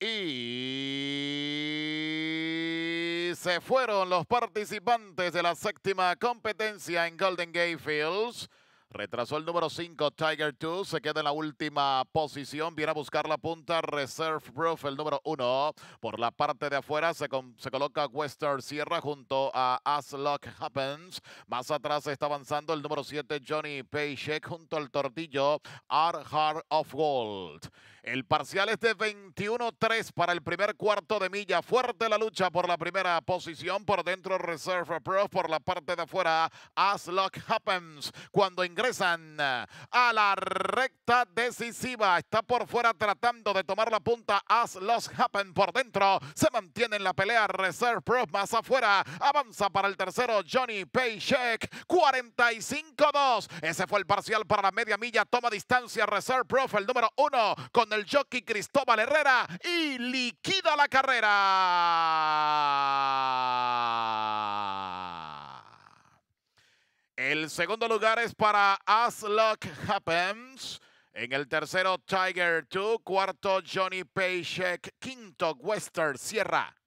Y se fueron los participantes de la séptima competencia en Golden Gate Fields. Retrasó el número 5, Tiger 2. Se queda en la última posición. Viene a buscar la punta. Reserve Proof, el número 1. Por la parte de afuera se, coloca Western Sierra junto a As Luck Happens. Más atrás está avanzando el número 7, Johnny Paycheck, junto al tortillo Our Heart of Gold. El parcial es de 21-3 para el primer cuarto de milla. Fuerte la lucha por la primera posición. Por dentro, Reserve Proof. Por la parte de afuera, As Luck Happens. Cuando ingresan ah, a la recta decisiva. Está por fuera tratando de tomar la punta. As los happen por dentro. Se mantiene en la pelea. Reserve Proof más afuera. Avanza para el tercero. Johnny Paycheck. 45-2. Ese fue el parcial para la media milla. Toma distancia. Reserve Prof, el número uno. Con el jockey Cristóbal Herrera. Y liquida la carrera. segundo lugar es para As Luck Happens. En el tercero, Tiger 2. Cuarto, Johnny Paycheck. Quinto, Western Sierra.